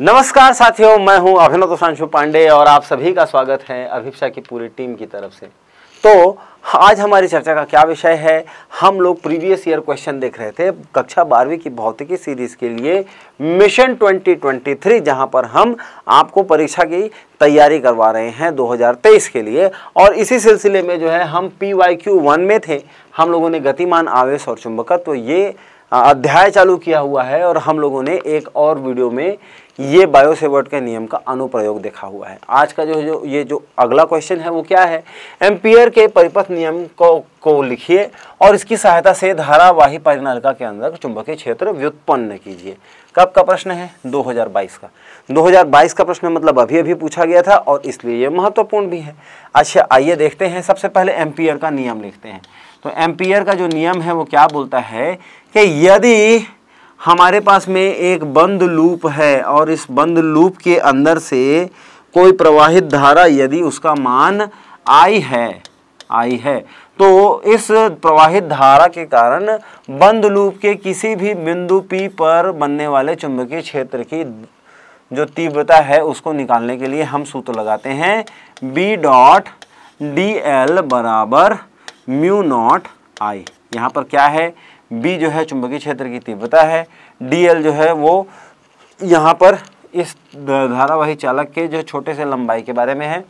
नमस्कार साथियों मैं हूं अभिनव सुशांशु पांडे और आप सभी का स्वागत है अभिप्सा की पूरी टीम की तरफ से तो आज हमारी चर्चा का क्या विषय है हम लोग प्रीवियस ईयर क्वेश्चन देख रहे थे कक्षा बारहवीं की भौतिकी सीरीज के लिए मिशन 2023 जहां पर हम आपको परीक्षा की तैयारी करवा रहे हैं 2023 के लिए और इसी सिलसिले में जो है हम पी वाई क्यू वन में थे हम लोगों ने गतिमान आवेश और चुंबकत्व तो ये अध्याय चालू किया हुआ है और हम लोगों ने एक और वीडियो में ये बायोसेवर्ट के नियम का अनुप्रयोग देखा हुआ है आज का जो जो ये जो अगला क्वेश्चन है वो क्या है एम्पियर के परिपथ नियम को को लिखिए और इसकी सहायता से धारावाही परिनालिका के अंदर चुंबकीय क्षेत्र व्युत्पन्न कीजिए कब का प्रश्न है 2022 का 2022 का प्रश्न मतलब अभी अभी पूछा गया था और इसलिए ये महत्वपूर्ण भी है अच्छा आइए देखते हैं सबसे पहले एम्पियर का नियम लिखते हैं तो एम्पियर का जो नियम है वो क्या बोलता है कि यदि हमारे पास में एक बंद लूप है और इस बंद लूप के अंदर से कोई प्रवाहित धारा यदि उसका मान आई है आई है तो इस प्रवाहित धारा के कारण बंद लूप के किसी भी बिंदु पी पर बनने वाले चुंबकीय क्षेत्र की जो तीव्रता है उसको निकालने के लिए हम सूत्र लगाते हैं बी डॉट डी एल बराबर म्यू नॉट आई यहाँ पर क्या है बी जो है चुंबकीय क्षेत्र की तीव्रता है डी एल जो है वो यहाँ पर इस धारावाही चालक के जो छोटे से लंबाई के बारे में है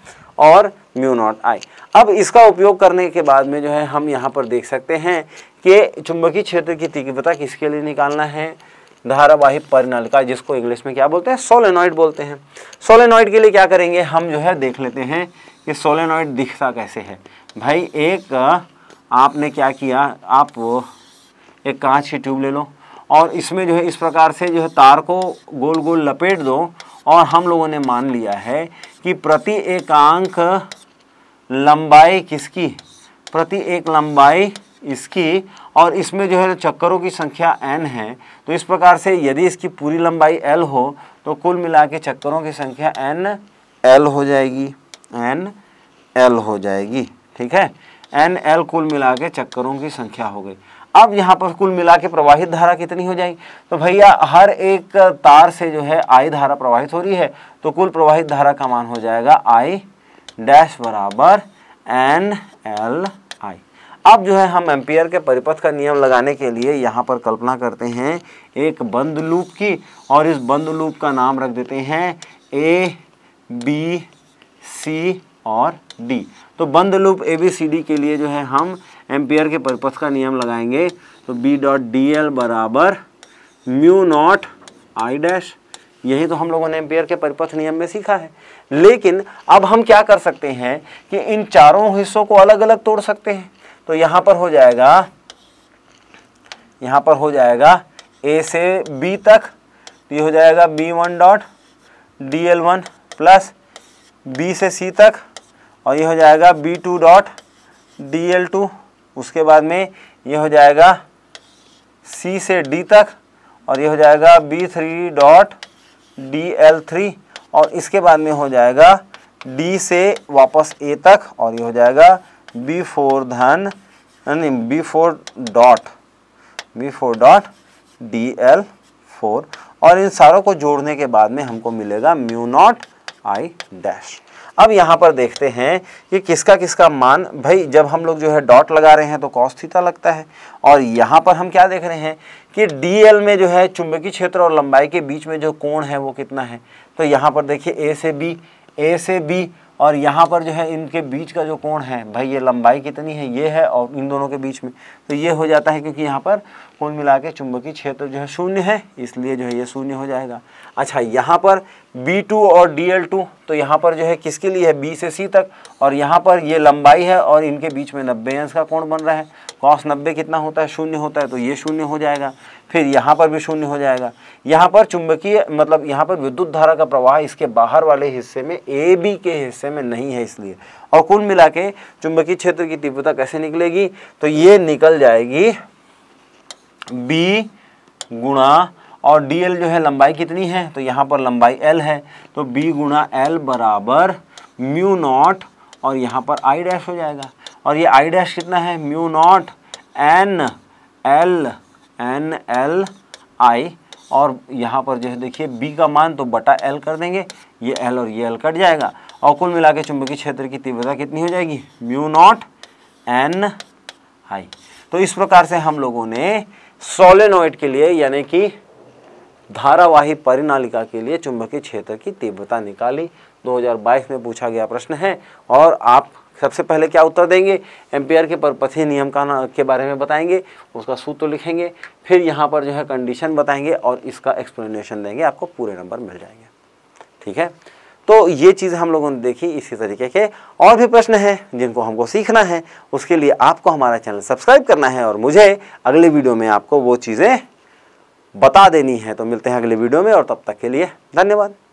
और म्यू नॉट आई अब इसका उपयोग करने के बाद में जो है हम यहाँ पर देख सकते हैं कि चुंबकीय क्षेत्र की तीव्रता किसके लिए निकालना है धारावाही का जिसको इंग्लिश में क्या बोलते हैं सोलेनॉइड बोलते हैं सोलेनॉइड के लिए क्या करेंगे हम जो है देख लेते हैं कि सोलेनॉइड दिखता कैसे है भाई एक आपने क्या किया आप एक कांच की ट्यूब ले लो और इसमें जो है इस प्रकार से जो है तार को गोल गोल लपेट दो और हम लोगों ने मान लिया है कि प्रति एकांक लंबाई किसकी प्रति एक लंबाई इसकी और इसमें जो है चक्करों की संख्या एन है तो इस प्रकार से यदि इसकी पूरी लंबाई एल हो तो कुल मिला के चक्करों की संख्या एन एल हो जाएगी एन एल हो जाएगी ठीक है एन एल कुल मिला के चक्करों की संख्या हो गई अब यहाँ पर कुल मिला के प्रवाहित धारा कितनी हो जाएगी तो भैया हर एक तार से जो है आई धारा प्रवाहित हो रही है तो कुल प्रवाहित धारा का मान हो जाएगा आई डैश बराबर एन एल आई अब जो है हम एम्पियर के परिपथ का नियम लगाने के लिए यहाँ पर कल्पना करते हैं एक बंद लूप की और इस बंद लूप का नाम रख देते हैं ए बी सी और डी तो बंद loop A B C D के लिए जो है हम एम्पियर के पर्पस का नियम लगाएंगे तो बी डॉट डी एल बराबर म्यू नॉट आई डैश यही तो हम लोगों ने एम्पियर के परिपथ नियम में सीखा है लेकिन अब हम क्या कर सकते हैं कि इन चारों हिस्सों को अलग अलग तोड़ सकते हैं तो यहाँ पर हो जाएगा यहाँ पर हो जाएगा ए से बी तक तो ये हो जाएगा B one dot D L one plus B से सी तक और ये हो जाएगा B two dot D L two उसके बाद में ये हो जाएगा सी से डी तक और ये हो जाएगा B three dot D L three और इसके बाद में हो जाएगा डी से वापस ए तक और ये हो जाएगा बी फोर धन यानी B four dot B four dot D L four और इन सारों को जोड़ने के बाद में हमको मिलेगा म्यू नॉट आई डैश अब यहाँ पर देखते हैं कि किसका किसका मान भाई जब हम लोग जो है डॉट लगा रहे हैं तो कॉस थीटा लगता है और यहाँ पर हम क्या देख रहे हैं कि एल में जो है चुंबकीय क्षेत्र और लंबाई के बीच में जो कोण है वो कितना है तो यहाँ पर देखिए ए से बी ए से बी और यहाँ पर जो है इनके बीच का जो कोण है भाई ये लंबाई कितनी है ये है और इन दोनों के बीच में तो ये हो जाता है क्योंकि यहाँ पर कुल मिला के चुंबकीय क्षेत्र जो है शून्य है इसलिए जो है ये शून्य हो जाएगा अच्छा यहाँ पर B2 और DL2 तो यहाँ पर जो है किसके लिए है B से C तक और यहाँ पर ये लंबाई है और इनके बीच में नब्बे अंश का कोण बन रहा है कॉस नब्बे कितना होता है शून्य होता है तो ये शून्य हो जाएगा फिर यहाँ पर भी शून्य हो जाएगा यहाँ पर चुंबकीय मतलब यहाँ पर विद्युत धारा का प्रवाह इसके बाहर वाले हिस्से में ए बी के हिस्से में नहीं है इसलिए और कुल मिला के चुंबकीय क्षेत्र की तीव्रता कैसे निकलेगी तो ये निकल जाएगी बी गुणा और डी एल जो है लंबाई कितनी है तो यहाँ पर लंबाई एल है तो बी गुणा एल बराबर म्यू नॉट और यहाँ पर आई डैश हो जाएगा और ये आई डैश कितना है mu naught N L N L I और यहाँ पर जो है देखिए बी का मान तो बटा एल कर देंगे ये एल और ये एल कट जाएगा और कुल मिला के चुंबकीय क्षेत्र की तीव्रता कितनी हो जाएगी म्यू नॉट एन आई तो इस प्रकार से हम लोगों ने सोलेनोइड के लिए यानी कि धारावाही परिनालिका के लिए चुंबकीय क्षेत्र की तीव्रता निकाली 2022 में पूछा गया प्रश्न है और आप सबसे पहले क्या उत्तर देंगे एम्पेयर के परपथी नियम का के बारे में बताएंगे उसका सूत्र लिखेंगे फिर यहाँ पर जो है कंडीशन बताएंगे और इसका एक्सप्लेनेशन देंगे आपको पूरे नंबर मिल जाएंगे ठीक है तो ये चीज़ हम लोगों ने देखी इसी तरीके के और भी प्रश्न हैं जिनको हमको सीखना है उसके लिए आपको हमारा चैनल सब्सक्राइब करना है और मुझे अगले वीडियो में आपको वो चीज़ें बता देनी है तो मिलते हैं अगले वीडियो में और तब तक के लिए धन्यवाद